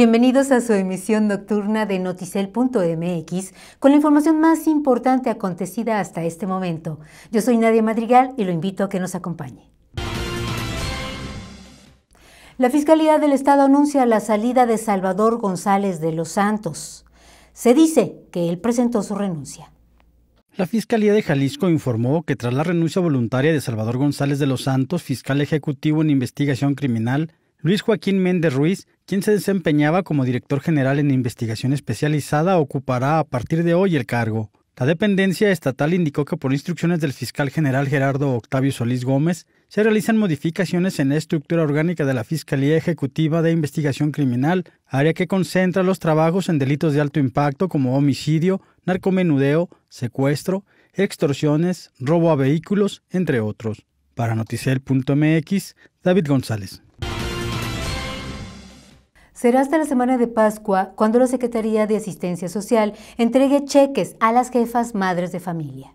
Bienvenidos a su emisión nocturna de noticel.mx con la información más importante acontecida hasta este momento. Yo soy Nadia Madrigal y lo invito a que nos acompañe. La Fiscalía del Estado anuncia la salida de Salvador González de los Santos. Se dice que él presentó su renuncia. La Fiscalía de Jalisco informó que tras la renuncia voluntaria de Salvador González de los Santos, fiscal ejecutivo en investigación criminal, Luis Joaquín Méndez Ruiz, quien se desempeñaba como director general en investigación especializada, ocupará a partir de hoy el cargo. La dependencia estatal indicó que por instrucciones del fiscal general Gerardo Octavio Solís Gómez, se realizan modificaciones en la estructura orgánica de la Fiscalía Ejecutiva de Investigación Criminal, área que concentra los trabajos en delitos de alto impacto como homicidio, narcomenudeo, secuestro, extorsiones, robo a vehículos, entre otros. Para Noticel.mx, David González. Será hasta la semana de Pascua cuando la Secretaría de Asistencia Social entregue cheques a las jefas madres de familia.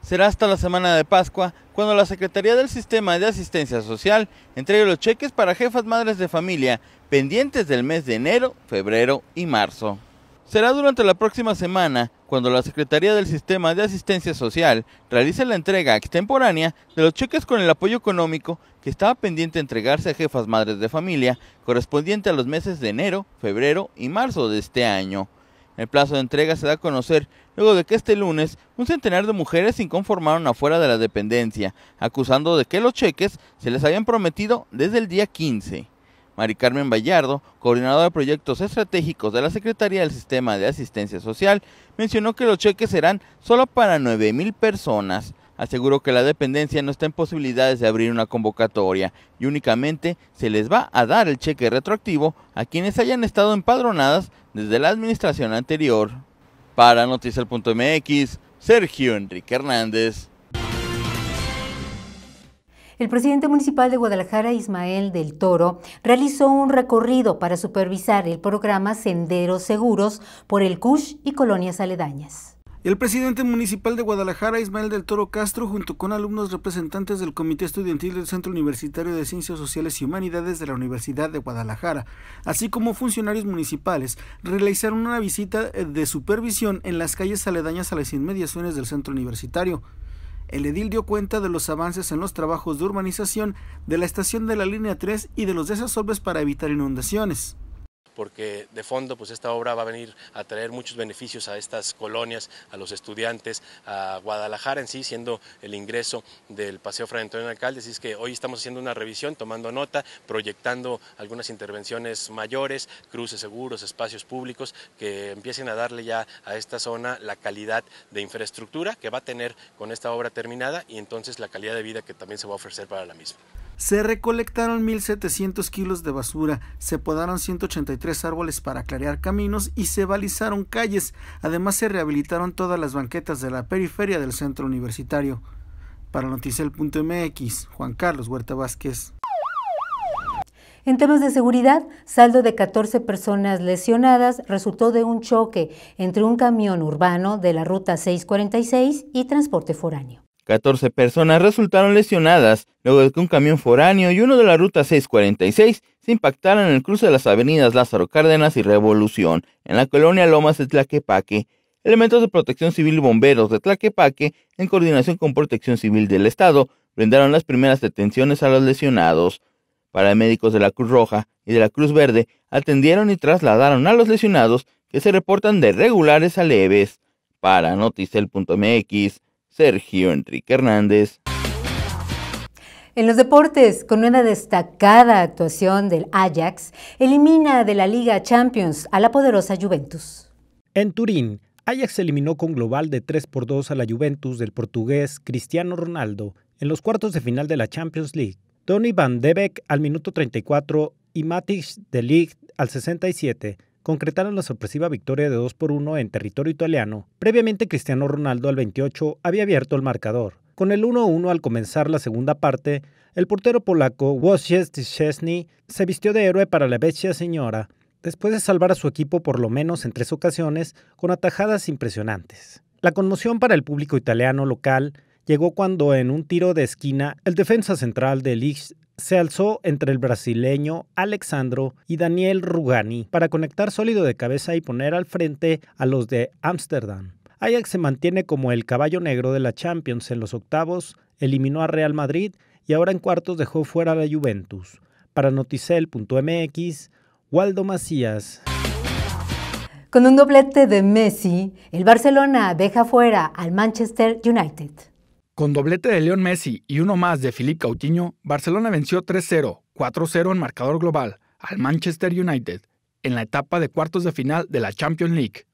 Será hasta la semana de Pascua cuando la Secretaría del Sistema de Asistencia Social entregue los cheques para jefas madres de familia pendientes del mes de enero, febrero y marzo. Será durante la próxima semana cuando la Secretaría del Sistema de Asistencia Social realiza la entrega extemporánea de los cheques con el apoyo económico que estaba pendiente de entregarse a jefas madres de familia, correspondiente a los meses de enero, febrero y marzo de este año. El plazo de entrega se da a conocer luego de que este lunes un centenar de mujeres se inconformaron afuera de la dependencia, acusando de que los cheques se les habían prometido desde el día 15. Mari Carmen Vallardo, coordinadora de proyectos estratégicos de la Secretaría del Sistema de Asistencia Social, mencionó que los cheques serán solo para 9.000 mil personas. Aseguró que la dependencia no está en posibilidades de abrir una convocatoria y únicamente se les va a dar el cheque retroactivo a quienes hayan estado empadronadas desde la administración anterior. Para Noticias.mx, Sergio Enrique Hernández. El presidente municipal de Guadalajara, Ismael del Toro, realizó un recorrido para supervisar el programa Senderos Seguros por el CUSH y colonias aledañas. El presidente municipal de Guadalajara, Ismael del Toro Castro, junto con alumnos representantes del Comité Estudiantil del Centro Universitario de Ciencias Sociales y Humanidades de la Universidad de Guadalajara, así como funcionarios municipales, realizaron una visita de supervisión en las calles aledañas a las inmediaciones del centro universitario el edil dio cuenta de los avances en los trabajos de urbanización de la estación de la línea 3 y de los desasolves para evitar inundaciones porque de fondo pues esta obra va a venir a traer muchos beneficios a estas colonias, a los estudiantes, a Guadalajara en sí, siendo el ingreso del Paseo Fray Antonio Alcalde, así es que hoy estamos haciendo una revisión, tomando nota, proyectando algunas intervenciones mayores, cruces seguros, espacios públicos, que empiecen a darle ya a esta zona la calidad de infraestructura que va a tener con esta obra terminada y entonces la calidad de vida que también se va a ofrecer para la misma. Se recolectaron 1.700 kilos de basura, se podaron 183 árboles para clarear caminos y se balizaron calles. Además se rehabilitaron todas las banquetas de la periferia del centro universitario. Para Noticel.mx, Juan Carlos Huerta Vázquez. En temas de seguridad, saldo de 14 personas lesionadas resultó de un choque entre un camión urbano de la Ruta 646 y transporte foráneo. 14 personas resultaron lesionadas luego de que un camión foráneo y uno de la ruta 646 se impactaran en el cruce de las avenidas Lázaro Cárdenas y Revolución, en la colonia Lomas de Tlaquepaque. Elementos de protección civil y bomberos de Tlaquepaque, en coordinación con Protección Civil del Estado, brindaron las primeras detenciones a los lesionados. Paramédicos de la Cruz Roja y de la Cruz Verde atendieron y trasladaron a los lesionados que se reportan de regulares a leves. Para noticel.mx Sergio Enrique Hernández. En los deportes, con una destacada actuación del Ajax, elimina de la Liga Champions a la poderosa Juventus. En Turín, Ajax eliminó con global de 3 por 2 a la Juventus del portugués Cristiano Ronaldo en los cuartos de final de la Champions League. Tony van de Beek al minuto 34 y Matic de Ligt al 67 concretaron la sorpresiva victoria de 2 por 1 en territorio italiano. Previamente Cristiano Ronaldo al 28 había abierto el marcador. Con el 1-1 al comenzar la segunda parte, el portero polaco Wojciech Szczesny se vistió de héroe para la bestia señora, después de salvar a su equipo por lo menos en tres ocasiones con atajadas impresionantes. La conmoción para el público italiano local llegó cuando en un tiro de esquina el defensa central de Leeds se alzó entre el brasileño Alexandro y Daniel Rugani para conectar sólido de cabeza y poner al frente a los de Ámsterdam. Ajax se mantiene como el caballo negro de la Champions en los octavos, eliminó a Real Madrid y ahora en cuartos dejó fuera a la Juventus. Para noticel.mx, Waldo Macías. Con un doblete de Messi, el Barcelona deja fuera al Manchester United. Con doblete de León Messi y uno más de Philippe Coutinho, Barcelona venció 3-0, 4-0 en marcador global al Manchester United en la etapa de cuartos de final de la Champions League.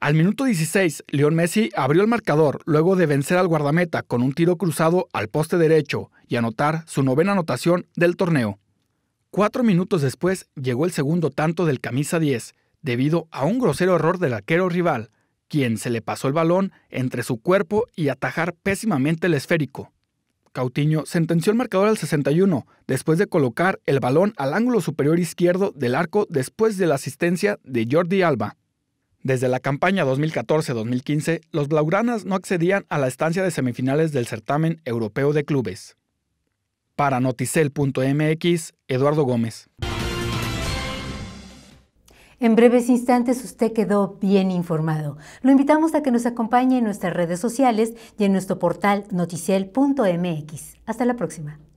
Al minuto 16, León Messi abrió el marcador luego de vencer al guardameta con un tiro cruzado al poste derecho y anotar su novena anotación del torneo. Cuatro minutos después llegó el segundo tanto del camisa 10, debido a un grosero error del arquero rival, quien se le pasó el balón entre su cuerpo y atajar pésimamente el esférico. Cautiño sentenció el marcador al 61, después de colocar el balón al ángulo superior izquierdo del arco después de la asistencia de Jordi Alba. Desde la campaña 2014-2015, los Blaugranas no accedían a la estancia de semifinales del certamen europeo de clubes. Para noticel.mx, Eduardo Gómez. En breves instantes usted quedó bien informado. Lo invitamos a que nos acompañe en nuestras redes sociales y en nuestro portal noticiel.mx. Hasta la próxima.